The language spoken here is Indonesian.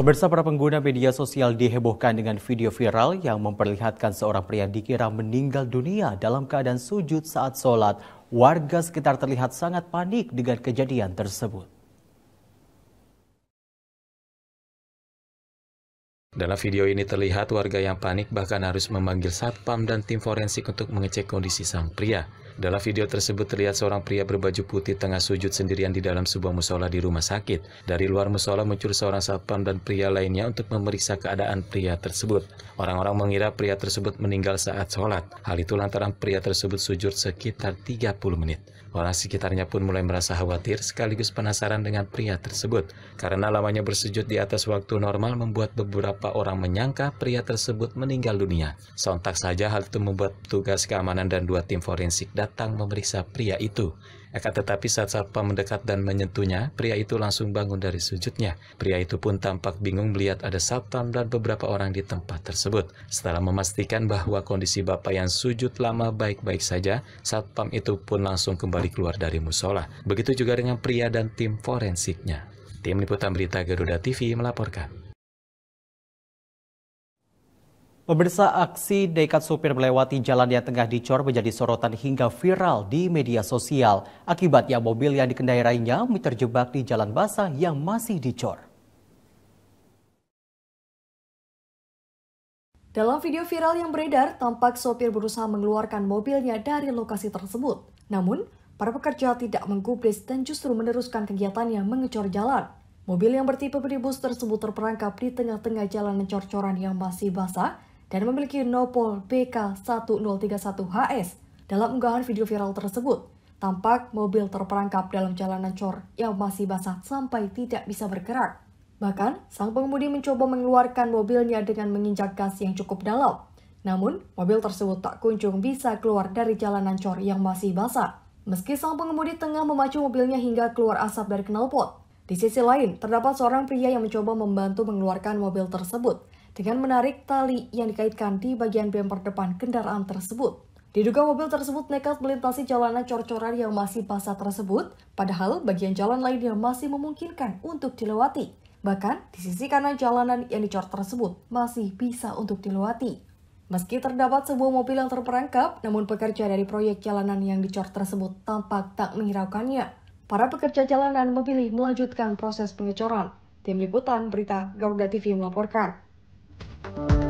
Pemirsa para pengguna media sosial dihebohkan dengan video viral yang memperlihatkan seorang pria dikira meninggal dunia dalam keadaan sujud saat sholat. Warga sekitar terlihat sangat panik dengan kejadian tersebut. Dalam video ini terlihat warga yang panik bahkan harus memanggil satpam dan tim forensik untuk mengecek kondisi sang pria. Dalam video tersebut terlihat seorang pria berbaju putih tengah sujud sendirian di dalam sebuah musola di rumah sakit. Dari luar musola muncul seorang satpam dan pria lainnya untuk memeriksa keadaan pria tersebut. Orang-orang mengira pria tersebut meninggal saat sholat. Hal itu lantaran pria tersebut sujud sekitar 30 menit. Orang sekitarnya pun mulai merasa khawatir sekaligus penasaran dengan pria tersebut. Karena lamanya bersujud di atas waktu normal membuat beberapa beberapa orang menyangka pria tersebut meninggal dunia. Sontak saja hal itu membuat petugas keamanan dan dua tim forensik datang memeriksa pria itu. Akan tetapi saat Sarpa mendekat dan menyentuhnya, pria itu langsung bangun dari sujudnya. Pria itu pun tampak bingung melihat ada satpam dan beberapa orang di tempat tersebut. Setelah memastikan bahwa kondisi bapak yang sujud lama baik-baik saja, satpam itu pun langsung kembali keluar dari musola. Begitu juga dengan pria dan tim forensiknya. Tim Liputan Berita Garuda TV melaporkan. Pemirsa aksi dekat supir melewati jalan yang tengah dicor menjadi sorotan hingga viral di media sosial. Akibatnya mobil yang dikendarainya terjebak di jalan basah yang masih dicor. Dalam video viral yang beredar, tampak sopir berusaha mengeluarkan mobilnya dari lokasi tersebut. Namun, para pekerja tidak menggubris dan justru meneruskan kegiatannya mengecor jalan. Mobil yang bertipe minibus tersebut terperangkap di tengah-tengah jalan cor-coran yang masih basah dan memiliki Nopol PK 1031 hs Dalam unggahan video viral tersebut, tampak mobil terperangkap dalam jalanan cor yang masih basah sampai tidak bisa bergerak. Bahkan, sang pengemudi mencoba mengeluarkan mobilnya dengan menginjak gas yang cukup dalam. Namun, mobil tersebut tak kunjung bisa keluar dari jalanan cor yang masih basah. Meski sang pengemudi tengah memacu mobilnya hingga keluar asap dari knalpot. Di sisi lain, terdapat seorang pria yang mencoba membantu mengeluarkan mobil tersebut dengan menarik tali yang dikaitkan di bagian bemper depan kendaraan tersebut. Diduga mobil tersebut nekat melintasi jalanan cor-coran yang masih basah tersebut, padahal bagian jalan lainnya masih memungkinkan untuk dilewati. Bahkan, di sisi kanan jalanan yang dicor tersebut masih bisa untuk dilewati. Meski terdapat sebuah mobil yang terperangkap, namun pekerja dari proyek jalanan yang dicor tersebut tampak tak menghiraukannya. Para pekerja jalanan memilih melanjutkan proses pengecoran. Tim Liputan Berita Garuda TV melaporkan. Thank you.